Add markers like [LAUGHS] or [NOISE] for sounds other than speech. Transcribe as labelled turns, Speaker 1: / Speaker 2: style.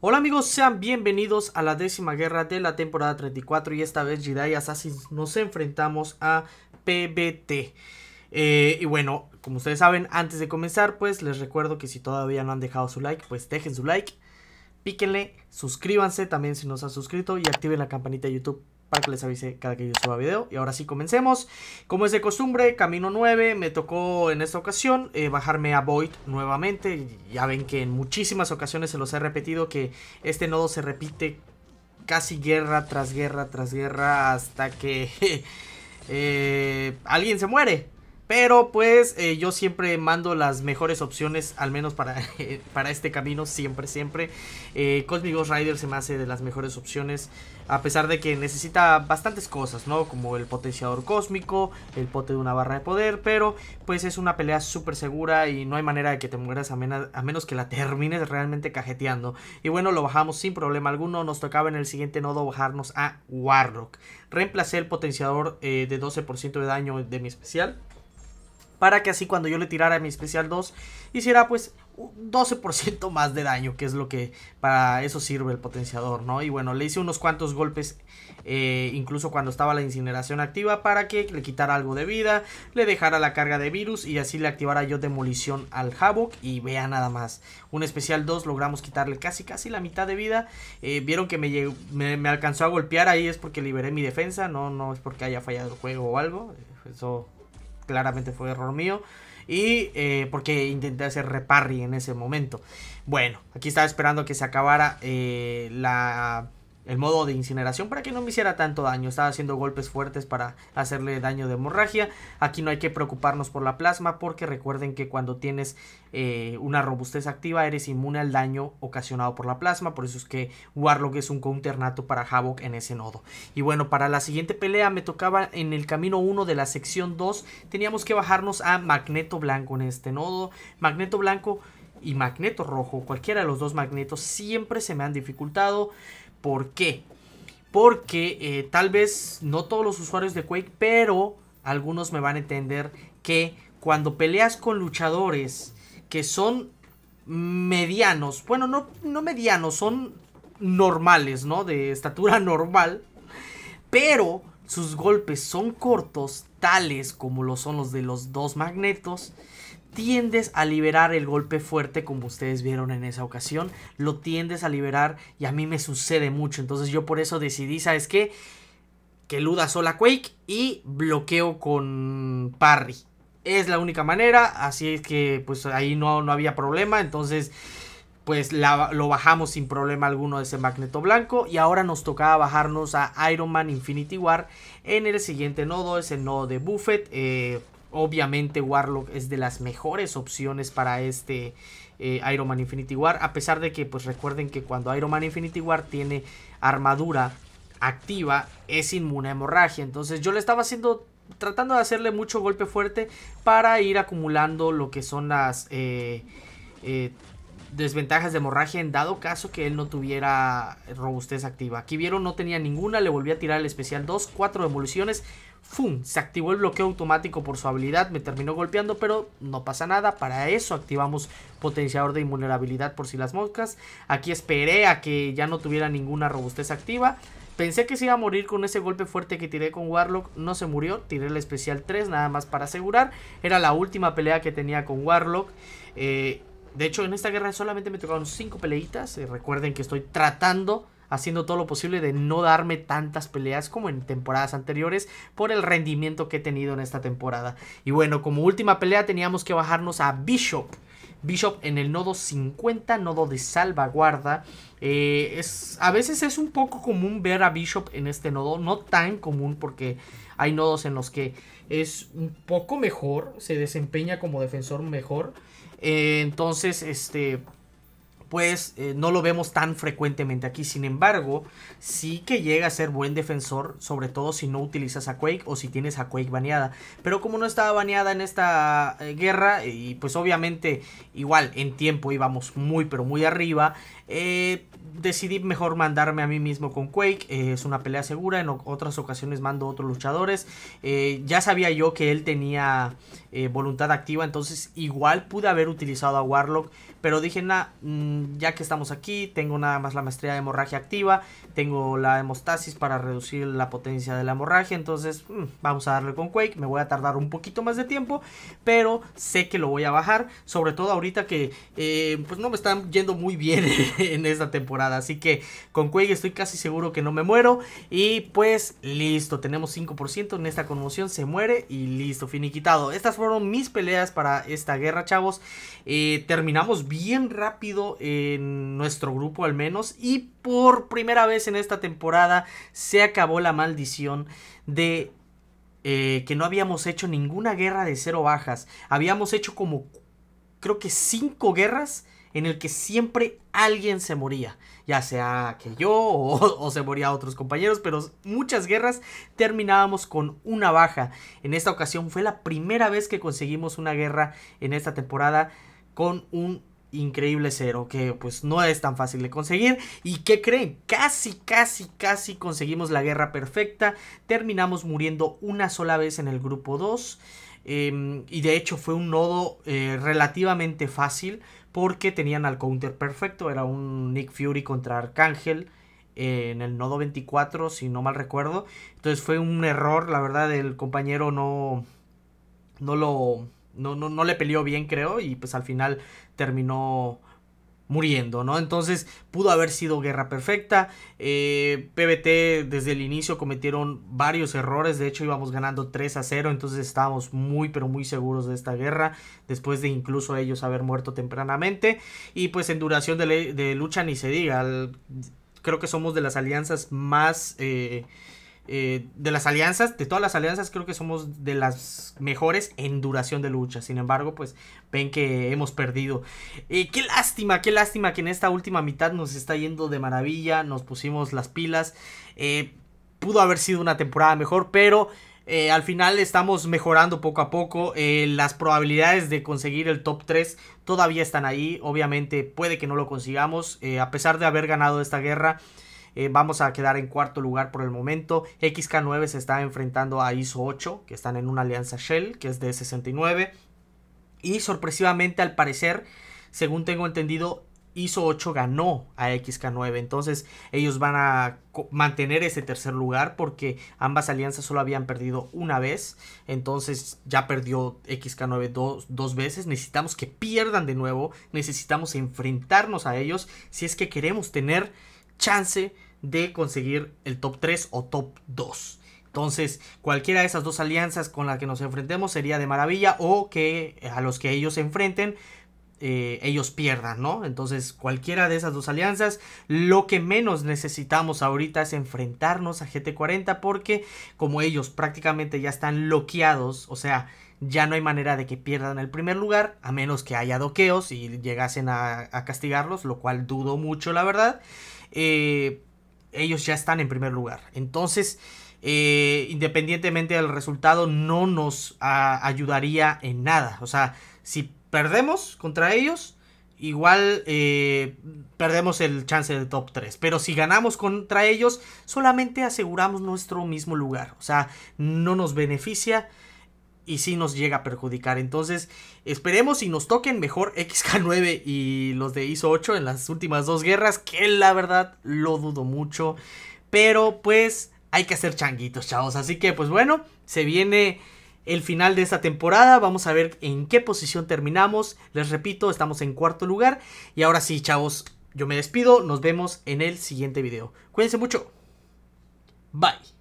Speaker 1: Hola amigos, sean bienvenidos a la décima guerra de la temporada 34 y esta vez Jedi Assassins nos enfrentamos a PBT. Eh, y bueno, como ustedes saben, antes de comenzar pues les recuerdo que si todavía no han dejado su like, pues dejen su like píquenle, suscríbanse también si no se han suscrito y activen la campanita de YouTube para que les avise cada que yo suba video. Y ahora sí comencemos. Como es de costumbre, camino 9, me tocó en esta ocasión eh, bajarme a Void nuevamente. Ya ven que en muchísimas ocasiones se los he repetido que este nodo se repite casi guerra tras guerra tras guerra hasta que [LAUGHS] eh, alguien se muere. Pero pues eh, yo siempre mando las mejores opciones, al menos para, [LAUGHS] para este camino, siempre, siempre. Eh, Cosmic Ghost Rider se me hace de las mejores opciones, a pesar de que necesita bastantes cosas, ¿no? Como el potenciador cósmico, el pote de una barra de poder, pero pues es una pelea súper segura y no hay manera de que te mueras a, a menos que la termines realmente cajeteando. Y bueno, lo bajamos sin problema alguno, nos tocaba en el siguiente nodo bajarnos a Warlock. Reemplacé el potenciador eh, de 12% de daño de mi especial para que así cuando yo le tirara mi especial 2 hiciera pues 12% más de daño, que es lo que para eso sirve el potenciador, ¿no? Y bueno, le hice unos cuantos golpes, eh, incluso cuando estaba la incineración activa, para que le quitara algo de vida, le dejara la carga de virus y así le activara yo demolición al Havoc. Y vea nada más, un especial 2 logramos quitarle casi casi la mitad de vida. Eh, vieron que me, me, me alcanzó a golpear, ahí es porque liberé mi defensa, no, no es porque haya fallado el juego o algo, eso claramente fue error mío. Y eh, porque intenté hacer reparry en ese momento. Bueno, aquí estaba esperando que se acabara eh, la el modo de incineración para que no me hiciera tanto daño. Estaba haciendo golpes fuertes para hacerle daño de hemorragia. Aquí no hay que preocuparnos por la plasma porque recuerden que cuando tienes eh, una robustez activa eres inmune al daño ocasionado por la plasma. Por eso es que Warlock es un counternato para Havoc en ese nodo. Y bueno, para la siguiente pelea me tocaba en el camino 1 de la sección 2. Teníamos que bajarnos a Magneto Blanco en este nodo. Magneto Blanco y Magneto Rojo, cualquiera de los dos magnetos, siempre se me han dificultado. ¿Por qué? Porque eh, tal vez no todos los usuarios de Quake, pero algunos me van a entender que cuando peleas con luchadores que son medianos, bueno, no, no medianos, son normales, ¿no? De estatura [LAUGHS] normal, pero sus golpes son cortos, tales como lo son los de los dos magnetos, tiendes a liberar el golpe fuerte como ustedes vieron en esa ocasión, lo tiendes a liberar y a mí me sucede mucho, entonces yo por eso decidí, ¿sabes qué? Que Luda sola Quake y bloqueo con Parry. Es la única manera, así es que pues ahí no, no había problema, entonces pues lo bajamos sin problema alguno de ese magneto blanco. Y ahora nos tocaba bajarnos a Iron Man Infinity War en el siguiente nodo, es el nodo de Buffet, Eh, Obviamente Warlock es de las mejores opciones para este eh, Iron Man Infinity War. A pesar de que, pues recuerden que cuando Iron Man Infinity War tiene armadura activa, es inmune a hemorragia. Entonces yo le estaba haciendo, tratando de hacerle mucho golpe fuerte para ir acumulando lo que son las... Eh, eh, desventajas de hemorragia en dado caso que él no tuviera robustez activa. Aquí vieron, no tenía ninguna, le volví a tirar el especial 2, 4 demoliciones, ¡Fum! Se activó el bloqueo automático por su habilidad, me terminó golpeando, pero no pasa nada. Para eso activamos potenciador de invulnerabilidad por si las moscas. Aquí esperé a que ya no tuviera ninguna robustez activa. Pensé que se iba a morir con ese golpe fuerte que tiré con Warlock, no se murió, tiré el especial 3 nada más para asegurar. Era la última pelea que tenía con Warlock. Eh, de hecho, en esta guerra solamente me tocaron 5 peleitas. Eh, recuerden que estoy tratando haciendo todo lo posible de no darme tantas peleas como en temporadas anteriores por el rendimiento que he tenido en esta temporada. Y bueno, como última pelea teníamos que bajarnos a Bishop. Bishop en el nodo 50, nodo de salvaguarda. Eh, es, a veces es un poco común ver a Bishop en este nodo, no tan común porque hay nodos en los que es un poco mejor, se desempeña como defensor mejor. Eh, entonces, este, pues eh, no lo vemos tan frecuentemente aquí. Sin embargo, sí que llega a ser buen defensor, sobre todo si no utilizas a Quake o si tienes a Quake baneada. Pero como no estaba baneada en esta eh, guerra, y pues obviamente igual en tiempo íbamos muy pero muy arriba, eh, decidí mejor mandarme a mí mismo con Quake. Eh, es una pelea segura. En otras ocasiones mando a otros luchadores. Eh, ya sabía yo que él tenía eh, voluntad activa. Entonces igual pude haber utilizado a Warlock. Pero dije, nada, mm, ya que estamos aquí, tengo nada más la maestría de hemorragia activa. Tengo la hemostasis para reducir la potencia de la hemorragia. Entonces mm, vamos a darle con Quake. Me voy a tardar un poquito más de tiempo. Pero sé que lo voy a bajar. Sobre todo ahorita que pues no me están yendo muy bien [LAUGHS] en esta temporada Así que con Quake estoy casi seguro que no me muero. Y pues listo, tenemos 5% en esta conmoción, se muere y listo, finiquitado. Estas fueron mis peleas para esta guerra, chavos. Eh, terminamos bien rápido en nuestro grupo al menos. Y por primera vez en esta temporada se acabó la maldición de eh, que no habíamos hecho ninguna guerra de cero bajas. Habíamos hecho como, creo que cinco guerras en el que siempre alguien se moría, ya sea que yo [LAUGHS] o, se moría otros compañeros, pero muchas guerras terminábamos con una baja. En esta ocasión fue la primera vez que conseguimos una guerra en esta temporada con un increíble cero que pues no es tan fácil de conseguir y que creen casi casi casi conseguimos la guerra perfecta terminamos muriendo una sola vez en el grupo 2 em, y de hecho fue un nodo eh, relativamente fácil porque tenían al counter perfecto. Era un Nick Fury contra Arcángel en el nodo 24, si no mal recuerdo. Entonces fue un error, la verdad, el compañero no, no lo... No, no, no le peleó bien, creo, y pues al final terminó muriendo, ¿no? Entonces pudo haber sido guerra perfecta. Eh, PBT desde el inicio cometieron varios errores, de hecho íbamos ganando 3 a 0, entonces estábamos muy pero muy seguros de esta guerra, después de incluso ellos haber muerto tempranamente. Y pues en duración de, lucha ni se diga, creo que somos de las alianzas más... Eh, eh, de las alianzas, de todas las alianzas, creo que somos de las mejores en duración de lucha. Sin embargo, pues ven que hemos perdido. qué lástima, qué lástima que en esta última mitad nos está yendo de maravilla. Nos pusimos las pilas. Eh, pudo haber sido una temporada mejor, pero eh, al final estamos mejorando poco a poco. las probabilidades de conseguir el top 3 todavía están ahí. Obviamente puede que no lo consigamos. a pesar de haber ganado esta guerra, eh, vamos a quedar en cuarto lugar por el momento. XK9 se está enfrentando a ISO 8, que están en una alianza Shell, que es de 69. Y sorpresivamente, al parecer, según tengo entendido, ISO 8 ganó a XK9. Entonces ellos van a mantener ese tercer lugar porque ambas alianzas solo habían perdido una vez. Entonces ya perdió XK9 dos, dos, veces. Necesitamos que pierdan de nuevo. Necesitamos enfrentarnos a ellos si es que queremos tener chance de conseguir el top 3 o top 2. Entonces, cualquiera de esas dos alianzas con las que nos enfrentemos sería de maravilla o que eh, a los que ellos se enfrenten, eh, ellos pierdan, ¿no? Entonces, cualquiera de esas dos alianzas, lo que menos necesitamos ahorita es enfrentarnos a GT40 porque como ellos prácticamente ya están bloqueados, o sea, ya no hay manera de que pierdan el primer lugar, a menos que haya doqueos y llegasen a, castigarlos, lo cual dudo mucho, la verdad. Eh, ellos ya están en primer lugar. Entonces, eh, independientemente del resultado, no nos ayudaría en nada. O sea, si perdemos contra ellos, igual eh, perdemos el chance de top 3. Pero si ganamos contra ellos, solamente aseguramos nuestro mismo lugar. O sea, no nos beneficia y si nos llega a perjudicar. Entonces, esperemos si nos toquen mejor XK9 y los de ISO 8 en las últimas dos guerras, que la verdad lo dudo mucho. Pero pues hay que hacer changuitos, chavos. Así que pues bueno, se viene el final de esta temporada. Vamos a ver en qué posición terminamos. Les repito, estamos en cuarto lugar. Y ahora sí, chavos, yo me despido. Nos vemos en el siguiente video. Cuídense mucho. Bye.